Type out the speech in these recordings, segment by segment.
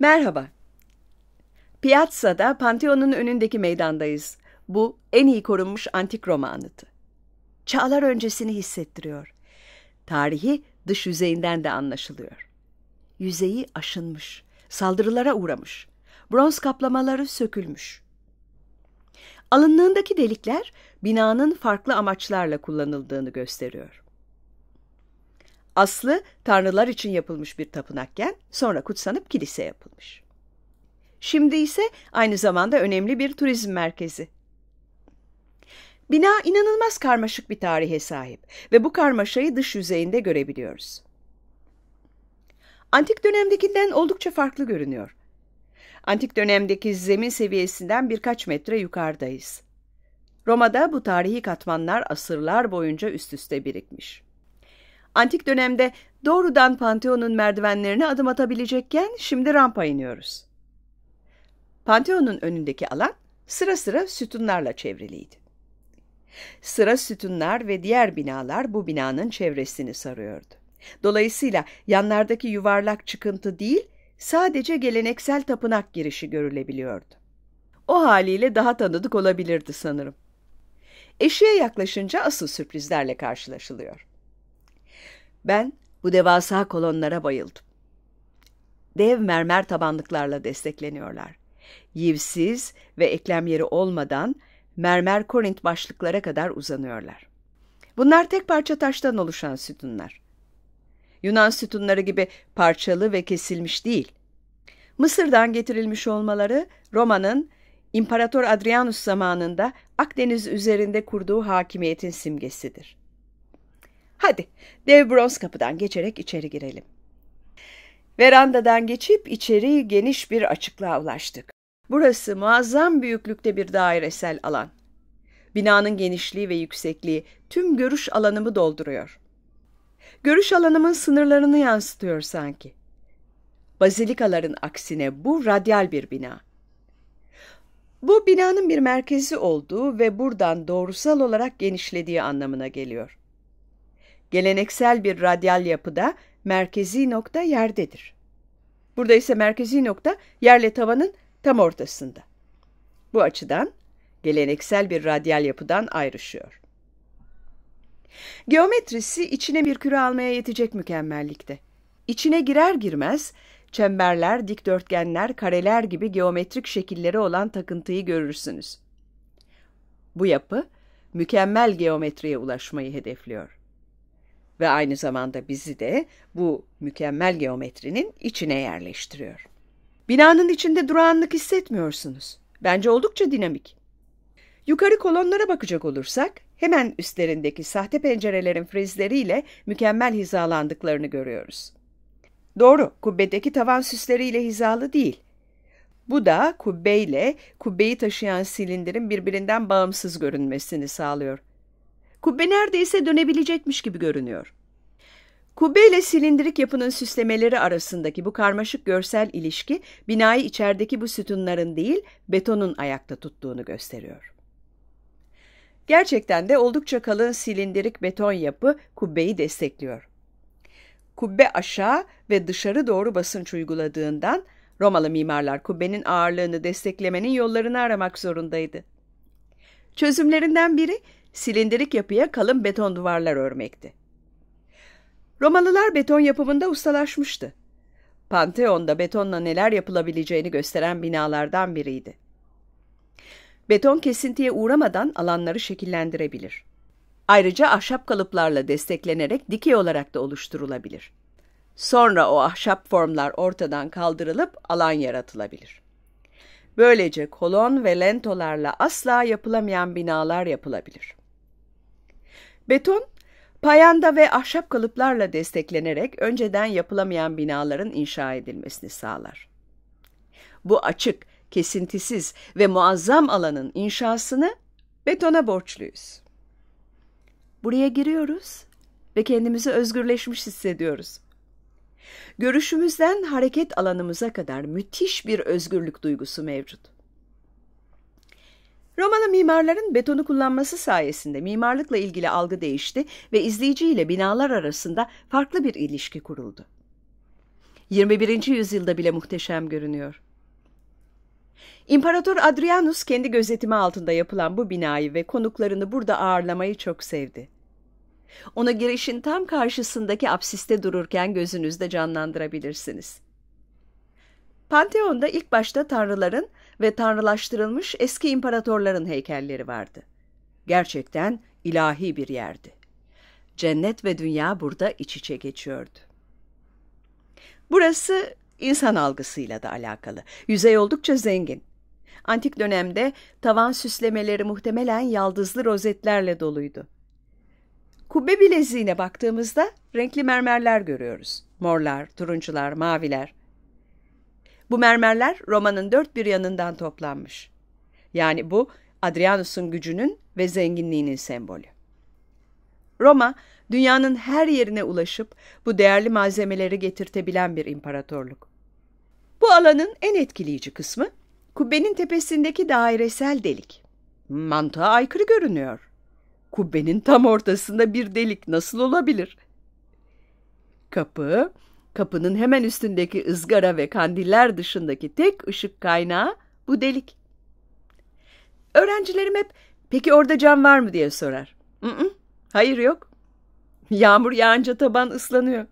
Merhaba. Piazza'da Pantheon'un önündeki meydandayız. Bu en iyi korunmuş antik Roma anıtı. Çağlar öncesini hissettiriyor. Tarihi dış yüzeyinden de anlaşılıyor. Yüzeyi aşınmış, saldırılara uğramış. Bronz kaplamaları sökülmüş. Alınlığındaki delikler binanın farklı amaçlarla kullanıldığını gösteriyor. Aslı tanrılar için yapılmış bir tapınakken sonra kutsanıp kilise yapılmış. Şimdi ise aynı zamanda önemli bir turizm merkezi. Bina inanılmaz karmaşık bir tarihe sahip ve bu karmaşayı dış yüzeyinde görebiliyoruz. Antik dönemdekinden oldukça farklı görünüyor. Antik dönemdeki zemin seviyesinden birkaç metre yukarıdayız. Roma'da bu tarihi katmanlar asırlar boyunca üst üste birikmiş. Antik dönemde doğrudan Panteon'un merdivenlerine adım atabilecekken şimdi rampa iniyoruz. Panteon'un önündeki alan sıra sıra sütunlarla çevriliydi. Sıra sütunlar ve diğer binalar bu binanın çevresini sarıyordu. Dolayısıyla yanlardaki yuvarlak çıkıntı değil, sadece geleneksel tapınak girişi görülebiliyordu. O haliyle daha tanıdık olabilirdi sanırım. Eşiğe yaklaşınca asıl sürprizlerle karşılaşılıyor. Ben bu devasa kolonlara bayıldım. Dev mermer tabanlıklarla destekleniyorlar. Yivsiz ve eklem yeri olmadan mermer korint başlıklara kadar uzanıyorlar. Bunlar tek parça taştan oluşan sütunlar. Yunan sütunları gibi parçalı ve kesilmiş değil. Mısır'dan getirilmiş olmaları Roma'nın İmparator Adrianus zamanında Akdeniz üzerinde kurduğu hakimiyetin simgesidir. Hadi dev bronz kapıdan geçerek içeri girelim. Verandadan geçip içeri geniş bir açıklığa ulaştık. Burası muazzam büyüklükte bir dairesel alan. Binanın genişliği ve yüksekliği tüm görüş alanımı dolduruyor. Görüş alanımın sınırlarını yansıtıyor sanki. Bazilikaların aksine bu radyal bir bina. Bu binanın bir merkezi olduğu ve buradan doğrusal olarak genişlediği anlamına geliyor. Geleneksel bir radyal yapıda merkezi nokta yerdedir. Burada ise merkezi nokta yerle tavanın tam ortasında. Bu açıdan geleneksel bir radyal yapıdan ayrışıyor. Geometrisi içine bir küre almaya yetecek mükemmellikte. İçine girer girmez çemberler, dikdörtgenler, kareler gibi geometrik şekilleri olan takıntıyı görürsünüz. Bu yapı mükemmel geometriye ulaşmayı hedefliyor ve aynı zamanda bizi de bu mükemmel geometrinin içine yerleştiriyor. Binanın içinde durağanlık hissetmiyorsunuz. Bence oldukça dinamik. Yukarı kolonlara bakacak olursak hemen üstlerindeki sahte pencerelerin frizleriyle mükemmel hizalandıklarını görüyoruz. Doğru, kubbedeki tavan süsleriyle hizalı değil. Bu da kubbeyle kubbeyi taşıyan silindirin birbirinden bağımsız görünmesini sağlıyor. Kubbe neredeyse dönebilecekmiş gibi görünüyor. Kubbe ile silindirik yapının süslemeleri arasındaki bu karmaşık görsel ilişki binayı içerideki bu sütunların değil betonun ayakta tuttuğunu gösteriyor. Gerçekten de oldukça kalın silindirik beton yapı kubbeyi destekliyor. Kubbe aşağı ve dışarı doğru basınç uyguladığından Romalı mimarlar kubbenin ağırlığını desteklemenin yollarını aramak zorundaydı. Çözümlerinden biri silindirik yapıya kalın beton duvarlar örmekti. Romalılar beton yapımında ustalaşmıştı. Panteon'da betonla neler yapılabileceğini gösteren binalardan biriydi. Beton kesintiye uğramadan alanları şekillendirebilir. Ayrıca ahşap kalıplarla desteklenerek dikey olarak da oluşturulabilir. Sonra o ahşap formlar ortadan kaldırılıp alan yaratılabilir.'' Böylece kolon ve lentolarla asla yapılamayan binalar yapılabilir. Beton, payanda ve ahşap kalıplarla desteklenerek önceden yapılamayan binaların inşa edilmesini sağlar. Bu açık, kesintisiz ve muazzam alanın inşasını betona borçluyuz. Buraya giriyoruz ve kendimizi özgürleşmiş hissediyoruz. Görüşümüzden hareket alanımıza kadar müthiş bir özgürlük duygusu mevcut. Romalı mimarların betonu kullanması sayesinde mimarlıkla ilgili algı değişti ve izleyiciyle binalar arasında farklı bir ilişki kuruldu. 21. yüzyılda bile muhteşem görünüyor. İmparator Adrianus kendi gözetimi altında yapılan bu binayı ve konuklarını burada ağırlamayı çok sevdi. Ona girişin tam karşısındaki apsiste dururken gözünüzde canlandırabilirsiniz. Panteon'da ilk başta tanrıların ve tanrılaştırılmış eski imparatorların heykelleri vardı. Gerçekten ilahi bir yerdi. Cennet ve dünya burada iç içe geçiyordu. Burası insan algısıyla da alakalı. Yüzey oldukça zengin. Antik dönemde tavan süslemeleri muhtemelen yaldızlı rozetlerle doluydu. Kubbe bileziğine baktığımızda renkli mermerler görüyoruz. Morlar, turuncular, maviler. Bu mermerler romanın dört bir yanından toplanmış. Yani bu Adrianus'un gücünün ve zenginliğinin sembolü. Roma, dünyanın her yerine ulaşıp bu değerli malzemeleri getirtebilen bir imparatorluk. Bu alanın en etkileyici kısmı kubbenin tepesindeki dairesel delik. Mantığa aykırı görünüyor. Kubbenin tam ortasında bir delik nasıl olabilir? Kapı, kapının hemen üstündeki ızgara ve kandiller dışındaki tek ışık kaynağı bu delik. Öğrencilerim hep peki orada cam var mı diye sorar. Hı -hı, hayır yok. Yağmur yağınca taban ıslanıyor.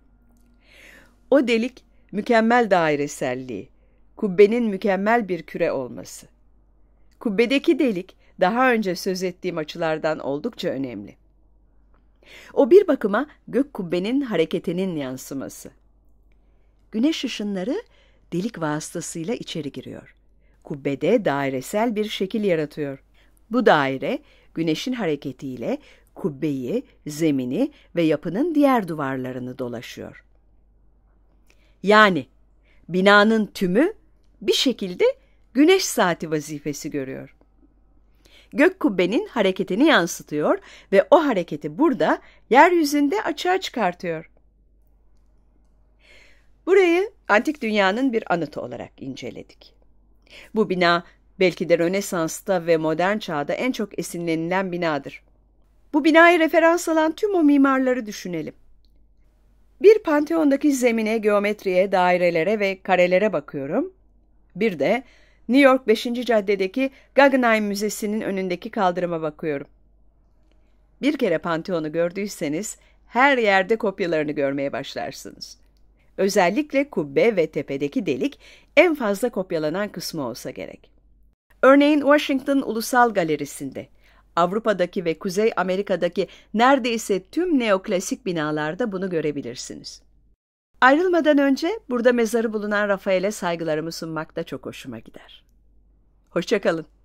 O delik mükemmel daireselliği, kubbenin mükemmel bir küre olması. Kubbedeki delik daha önce söz ettiğim açılardan oldukça önemli. O bir bakıma gök kubbenin hareketinin yansıması. Güneş ışınları delik vasıtasıyla içeri giriyor. Kubbede dairesel bir şekil yaratıyor. Bu daire güneşin hareketiyle kubbeyi, zemini ve yapının diğer duvarlarını dolaşıyor. Yani binanın tümü bir şekilde güneş saati vazifesi görüyor gök kubbenin hareketini yansıtıyor ve o hareketi burada yeryüzünde açığa çıkartıyor. Burayı antik dünyanın bir anıtı olarak inceledik. Bu bina belki de Rönesans'ta ve modern çağda en çok esinlenilen binadır. Bu binayı referans alan tüm o mimarları düşünelim. Bir panteondaki zemine, geometriye, dairelere ve karelere bakıyorum. Bir de New York 5. Cadde'deki Guggenheim Müzesi'nin önündeki kaldırıma bakıyorum. Bir kere Pantheon'u gördüyseniz her yerde kopyalarını görmeye başlarsınız. Özellikle kubbe ve tepedeki delik en fazla kopyalanan kısmı olsa gerek. Örneğin Washington Ulusal Galerisi'nde Avrupa'daki ve Kuzey Amerika'daki neredeyse tüm neoklasik binalarda bunu görebilirsiniz. Ayrılmadan önce burada mezarı bulunan Rafael'e saygılarımı sunmak da çok hoşuma gider. Hoşçakalın.